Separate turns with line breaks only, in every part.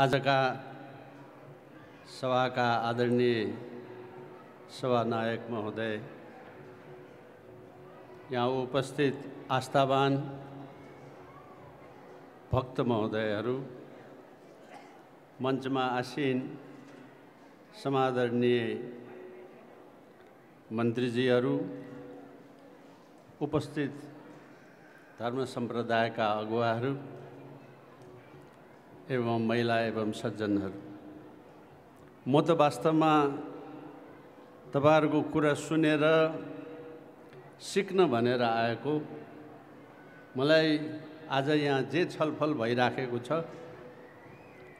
आजका सभाका आदरणीय सभानायक महोदय यहाँ उपस्थित आस्थावान भक्त महोदयहरू मञ्चमा आसीन समादरणीय मन्त्रीजीहरू उपस्थित धर्म सम्प्रदायका अगुवाहरू एवं महिला एवं सज्जनहरू म त वास्तवमा तपाईँहरूको कुरा सुनेर सिक्न भनेर आएको मलाई आज यहाँ जे छलफल भइराखेको छ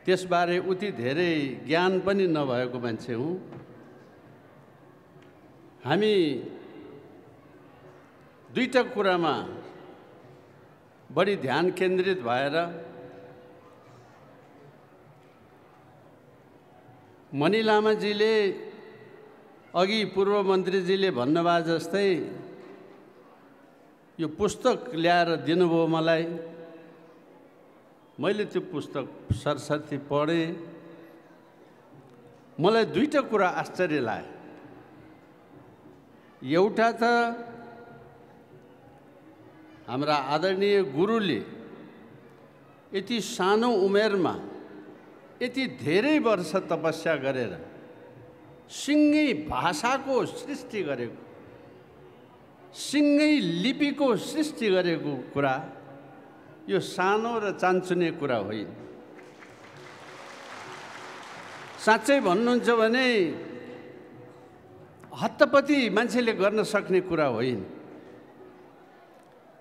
त्यसबारे उति धेरै ज्ञान पनि नभएको मान्छे हुँ हामी दुईवटा कुरामा बढी ध्यान केन्द्रित भएर मणि लामाजीले अघि पूर्व मन्त्रीजीले भन्नुभयो जस्तै यो पुस्तक ल्याएर दिनुभयो मलाई मैले त्यो पुस्तक सरस्वती पढेँ मलाई दुईवटा कुरा आश्चर्य लाग्यो एउटा त हाम्रा आदरणीय गुरुले यति सानो उमेरमा यति धेरै वर्ष तपस्या गरेर सिङ्गै भाषाको सृष्टि गरेको सिङ्गै लिपिको सृष्टि गरेको कुरा यो सानो र चान्चुने कुरा होइन साँच्चै भन्नुहुन्छ भने हत्तपति मान्छेले गर्न सक्ने कुरा होइन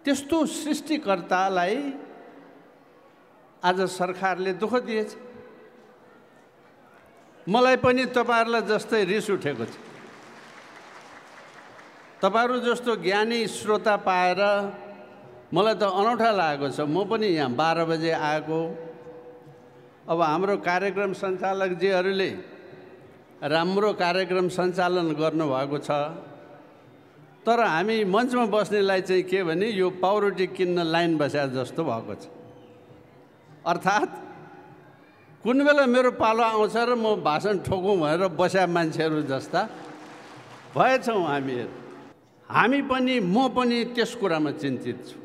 त्यस्तो सृष्टिकर्तालाई आज सरकारले दुःख दिएछ मलाई पनि तपाईँहरूलाई जस्तै रिस उठेको छ तपाईँहरू जस्तो ज्ञानी श्रोता पाएर मलाई त अनौठा लागेको छ म पनि यहाँ बाह्र बजे आएको अब हाम्रो कार्यक्रम सञ्चालकजीहरूले राम्रो कार्यक्रम सञ्चालन गर्नुभएको छ तर हामी मञ्चमा बस्नेलाई चाहिँ के भने यो पाउरोटी किन्न लाइन बस्या जस्तो भएको छ अर्थात् कुन बेला मेरो पालो आउँछ र म भाषण ठोकौँ भनेर बस्या मान्छेहरू जस्ता भएछौँ हामीहरू हामी पनि म पनि त्यस कुरामा चिन्तित छु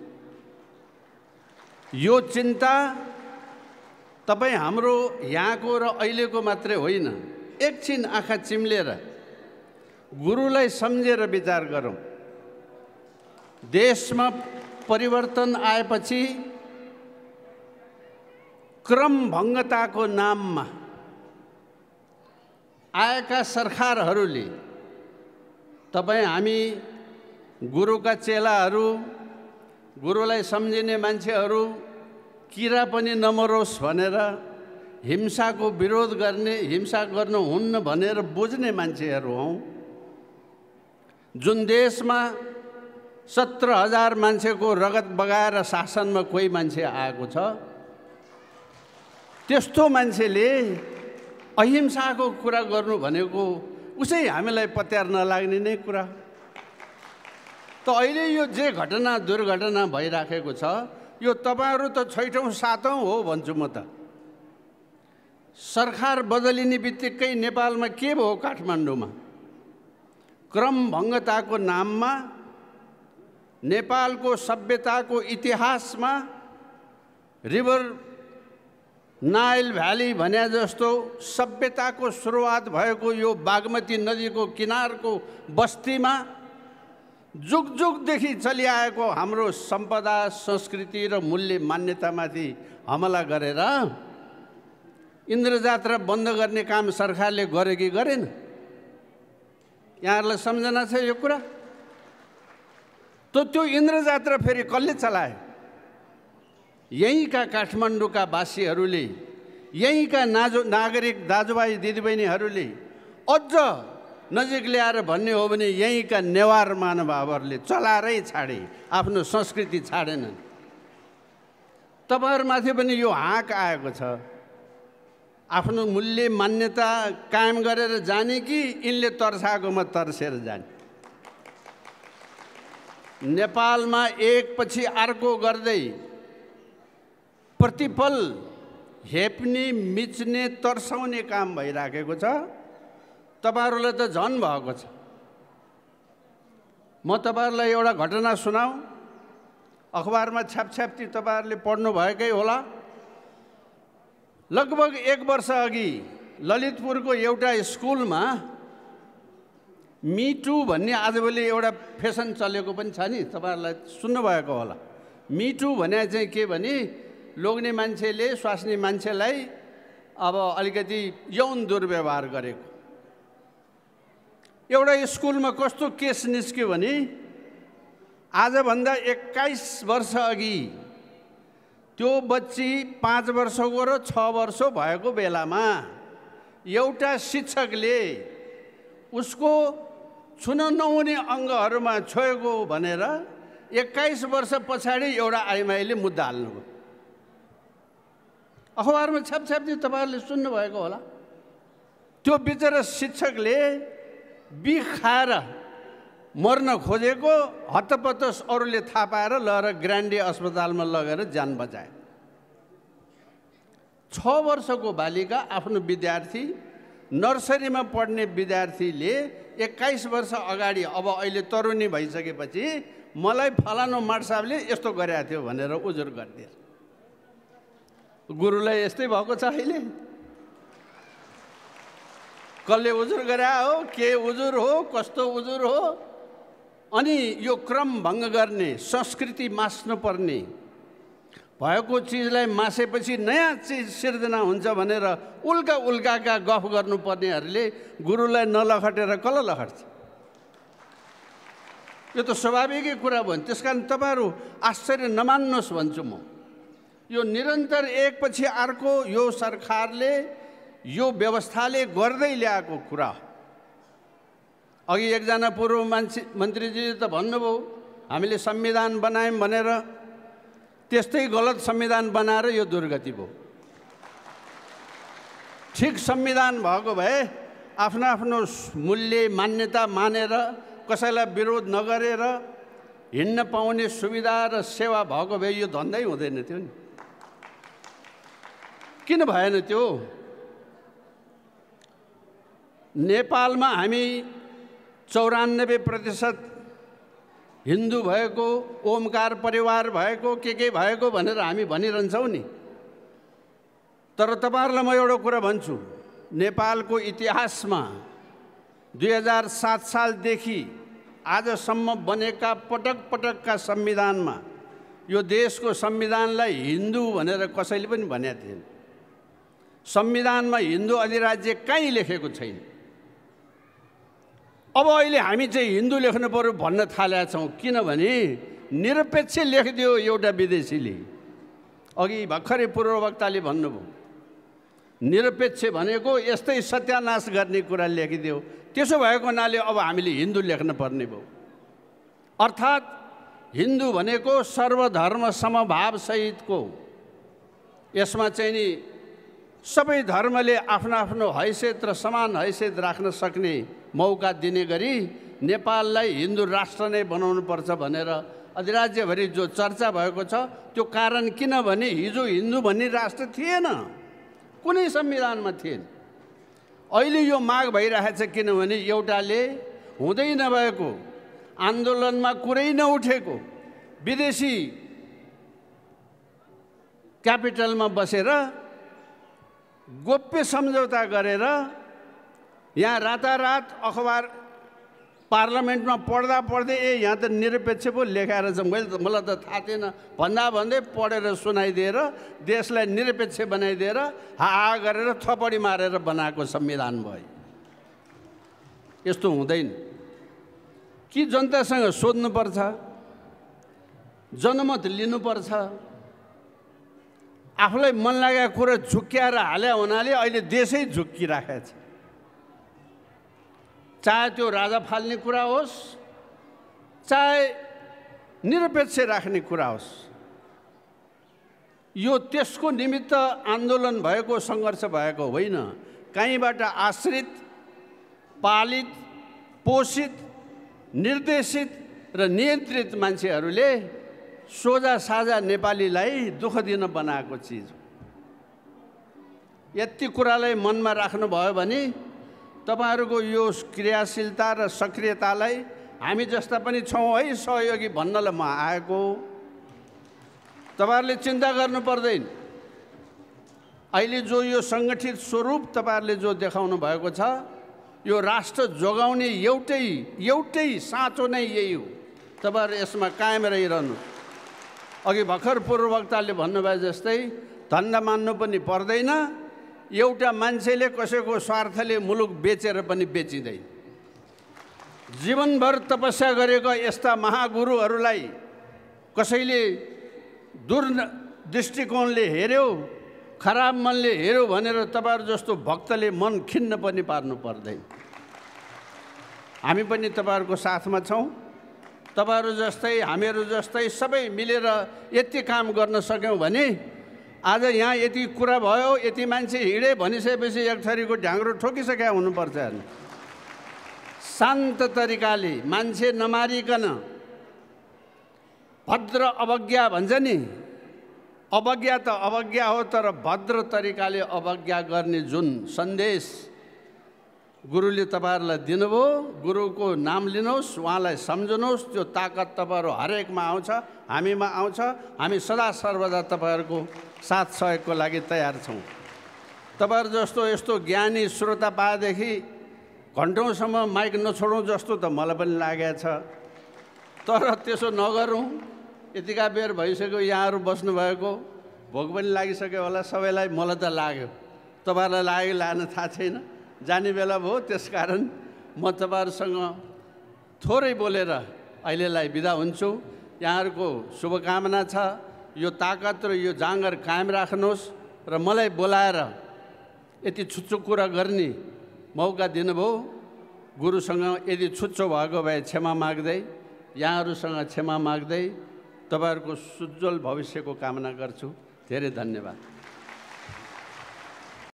यो चिन्ता तपाईँ हाम्रो यहाँको र अहिलेको मात्रै होइन एकछिन आँखा चिम्लेर गुरुलाई सम्झेर विचार गरौँ देशमा परिवर्तन आएपछि क्रमभङ्गताको नाममा आएका सरकारहरूले तपाईँ हामी गुरुका चेलाहरू गुरुलाई सम्झिने मान्छेहरू किरा पनि नमरोस् भनेर हिंसाको विरोध गर्ने हिंसा गर्नु हुन्न भनेर बुझ्ने मान्छेहरू हौ जुन देशमा सत्र हजार मान्छेको रगत बगाएर शासनमा कोही मान्छे आएको छ त्यस्तो मान्छेले अहिंसाको कुरा गर्नु भनेको उसै हामीलाई पत्यार नलाग्ने नै कुरा त अहिले यो जे घटना दुर्घटना भइराखेको छ यो तपाईँहरू त छैठौँ सातौँ हो भन्छु म त सरकार बदलिने बित्तिकै नेपालमा के भयो काठमाडौँमा क्रमभङ्गताको नाममा नेपालको सभ्यताको इतिहासमा रिभर नाइल भ्याली भने जस्तो सभ्यताको सुरुवात भएको यो बागमती नदीको किनारको बस्तीमा जुग जुगदेखि चलिआएको हाम्रो सम्पदा संस्कृति र मूल्य मान्यतामाथि हमला गरेर इन्द्रजात्रा बन्द गर्ने काम सरकारले गरे कि गरेन यहाँहरूलाई सम्झना छ यो कुरा त त्यो इन्द्रजात्रा फेरि कसले चलायो यहीँका काठमाडौँका वासीहरूले यहीँका नाजो नागरिक दाजुभाइ दिदीबहिनीहरूले अझ नजिक ल्याएर भन्ने हो भने यहीँका नेवार महानुभावहरूले चलाएरै छाडे आफ्नो संस्कृति छाडेनन् तपाईँहरूमाथि पनि यो हाक आएको छ आफ्नो मूल्य मान्यता कायम गरेर जाने कि यिनले तर्साएकोमा तर्सेर जाने नेपालमा एकपछि अर्को गर्दै प्रतिपल हेप्ने मिच्ने तर्साउने काम भइराखेको छ तपाईँहरूलाई त झन भएको छ म तपाईँहरूलाई एउटा घटना सुनाऊ अखबारमा छ्यापछ्याप्ती तपाईँहरूले पढ्नुभएकै होला लगभग एक वर्ष अघि ललितपुरको एउटा स्कुलमा मिटु भन्ने आजभोलि एउटा फेसन चलेको पनि छ नि तपाईँहरूलाई सुन्नुभएको होला मिटु भने चाहिँ के भने लोग्ने मान्छेले स्वास्नी मान्छेलाई अब अलिकति यौन दुर्व्यवहार गरेको एउटा स्कुलमा कस्तो केस निस्क्यो भने आजभन्दा एक्काइस वर्ष अघि त्यो बच्ची पाँच वर्षको र छ वर्ष भएको बेलामा एउटा शिक्षकले उसको छुन नहुने अङ्गहरूमा छोएको भनेर एक्काइस वर्ष पछाडि एउटा आइमाईले मुद्दा हाल्नुभयो अखबारमा छ्यापछ्याप्ती तपाईँहरूले सुन्नुभएको होला त्यो बिचरा शिक्षकले बिख खाएर मर्न खोजेको हतपत अरूले थाहा पाएर लगेर ग्रान्डी अस्पतालमा लगेर ज्यान बचाए छ वर्षको बालिका आफ्नो विद्यार्थी नर्सरीमा पढ्ने विद्यार्थीले एक्काइस वर्ष अगाडि अब अहिले तरुणी भइसकेपछि मलाई फलानु माटसाबले यस्तो गरेको थियो भनेर उजुर गरिदिए गुरुलाई यस्तै भएको छ अहिले कसले उजुर गरे हो के उजुर हो कस्तो उजुर हो अनि यो क्रम भङ्ग गर्ने संस्कृति मास्नुपर्ने भएको चिजलाई मासेपछि नयाँ चिज सिर्जना हुन्छ भनेर उल्का उल्काका गफ गर्नुपर्नेहरूले गुरुलाई नलखटेर कल लखट्छ यो त स्वाभाविकै कुरा भयो त्यस कारण तपाईँहरू आश्चर्य नमान्नुहोस् भन्छु म यो निरन्तर एकपछि अर्को यो सरकारले यो व्यवस्थाले गर्दै ल्याएको कुरा हो अघि एकजना पूर्व मान्छे मन्त्रीजीले त भन्नुभयो हामीले संविधान बनायौँ भनेर त्यस्तै गलत संविधान बनाएर यो दुर्गति भयो ठिक संविधान भएको भए आफ्नो आफ्नो मूल्य मान्यता मानेर कसैलाई विरोध नगरेर हिँड्न पाउने सुविधा र सेवा भएको भए यो धन्दै हुँदैन थियो नि किन भएन त्यो नेपालमा हामी चौरानब्बे प्रतिशत हिन्दू भएको ओमकार परिवार भएको के के भएको भनेर हामी भनिरहन्छौँ नि तर तपाईँहरूलाई म एउटा कुरा भन्छु नेपालको इतिहासमा दुई हजार सात सालदेखि आजसम्म बनेका पटक पटकका संविधानमा यो देशको संविधानलाई हिन्दू भनेर कसैले पनि भनेको थिएन संविधानमा हिन्दू अधिराज्य कहीँ लेखेको छैन अब अहिले हामी चाहिँ हिन्दू लेख्नु पऱ्यो भन्न थालेका छौँ किनभने निरपेक्ष लेखिदियो एउटा विदेशीले अघि भर्खरै पूर्ववक्ताले भन्नुभयो निरपेक्ष भनेको यस्तै सत्यानाश गर्ने कुरा लेखिदियो त्यसो भएको हुनाले अब हामीले हिन्दू लेख्न पर्ने भयो अर्थात् हिन्दू भनेको सर्वधर्म समभावसहितको यसमा चाहिँ नि सबै धर्मले आफ्नो आफ्नो हैसियत र समान हैसियत राख्न सक्ने मौका दिने गरी नेपाललाई हिन्दू राष्ट्र नै बनाउनु पर्छ भनेर अधिराज्यभरि जो चर्चा भएको छ त्यो कारण किनभने हिजो हिन्दू भन्ने राष्ट्र थिएन कुनै संविधानमा थिएन अहिले यो माग भइरहेछ किनभने एउटाले हुँदै नभएको आन्दोलनमा कुरै नउठेको विदेशी क्यापिटलमा बसेर गोप्य सम्झौता गरेर यहाँ रातारात अखबार पार्लियामेन्टमा पढ्दा पढ्दै ए यहाँ त निरपेक्ष पो लेखाएर छ मैले त मलाई त थाहा थिएन भन्दा भन्दै पढेर सुनाइदिएर देशलाई निरपेक्ष बनाइदिएर हाहा गरेर थपडी मारेर बनाएको संविधान भयो यस्तो हुँदैन कि जनतासँग सोध्नुपर्छ जनमत लिनुपर्छ आफूलाई मन लागेको कुरा झुक्क्याएर हाल्या हुनाले अहिले देशै झुक्किराखेको छ चाहे त्यो राजा फाल्ने कुरा होस् चाहे निरपेक्ष राख्ने कुरा होस् यो त्यसको निमित्त आन्दोलन भएको सङ्घर्ष भएको होइन कहीँबाट आश्रित पालित पोषित निर्देशित र नियन्त्रित मान्छेहरूले सोझा साझा नेपालीलाई दुःख दिन बनाएको चिज हो यति कुरालाई मनमा राख्नुभयो भने तपाईँहरूको यो क्रियाशीलता र सक्रियतालाई हामी जस्ता पनि छौँ है सहयोगी भन्नलाई म आएको हो तपाईँहरूले चिन्ता गर्नु पर्दैन अहिले जो यो सङ्गठित स्वरूप तपाईँहरूले जो देखाउनु भएको छ यो राष्ट्र जोगाउने एउटै एउटै साँचो नै यही हो तपाईँहरू यसमा कायम रहिरहनु अघि भर्खर पूर्ववक्ताले भन्नुभयो जस्तै धन्दा मान्नु पनि पर्दैन एउटा मान्छेले कसैको स्वार्थले मुलुक बेचेर पनि बेचिँदैन जीवनभर तपस्या गरेको यस्ता महागुरुहरूलाई कसैले दुर् दृष्टिकोणले हेऱ्यो खराब मनले हेऱ्यो भनेर तपाईँहरू जस्तो भक्तले मन खिन्न पनि पार्नु पर्दैन हामी पनि तपाईँहरूको साथमा छौँ तपाईँहरू जस्तै हामीहरू जस्तै सबै मिलेर यति काम गर्न सक्यौँ भने आज यहाँ यति कुरा भयो यति मान्छे हिँडे भनिसकेपछि एक थरीको ढ्याङ्ग्रो ठोकिसकेका हुनुपर्छ शान्त तरिकाले मान्छे नमारिकन भद्र अवज्ञा भन्छ नि अवज्ञा त अवज्ञा हो तर भद्र तरिकाले अवज्ञा गर्ने जुन सन्देश गुरुले तपाईँहरूलाई दिनुभयो गुरुको नाम लिनुहोस् उहाँलाई सम्झनुहोस् त्यो ताकत तपाईँहरू हरेकमा आउँछ हामीमा आउँछ हामी सदा सर्वदा तपाईँहरूको साथ सहयोगको लागि तयार छौँ तपाईँहरू जस्तो यस्तो ज्ञानी श्रोता पाएदेखि घन्टौँसम्म माइक नछोडौँ जस्तो त मलाई पनि लागेको छ तर त्यसो नगरौँ यतिका बेर भइसक्यो यहाँहरू बस्नुभएको भोग पनि लागिसक्यो होला सबैलाई मलाई त लाग्यो तपाईँहरूलाई लाग्यो लान थाहा छैन जाने बेला भयो त्यस कारण म तपाईँहरूसँग थोरै बोलेर अहिलेलाई बिदा हुन्छु यहाँहरूको शुभकामना छ यो ताकत र यो जाँगर कायम राख्नुहोस् र मलाई बोलाएर यति छुच्चो कुरा गर्ने मौका दिनुभयो गुरुसँग यदि छुच्चो भएको भए क्षमा माग्दै यहाँहरूसँग क्षमा माग्दै तपाईँहरूको सुज्जवल भविष्यको कामना गर्छु धेरै धन्यवाद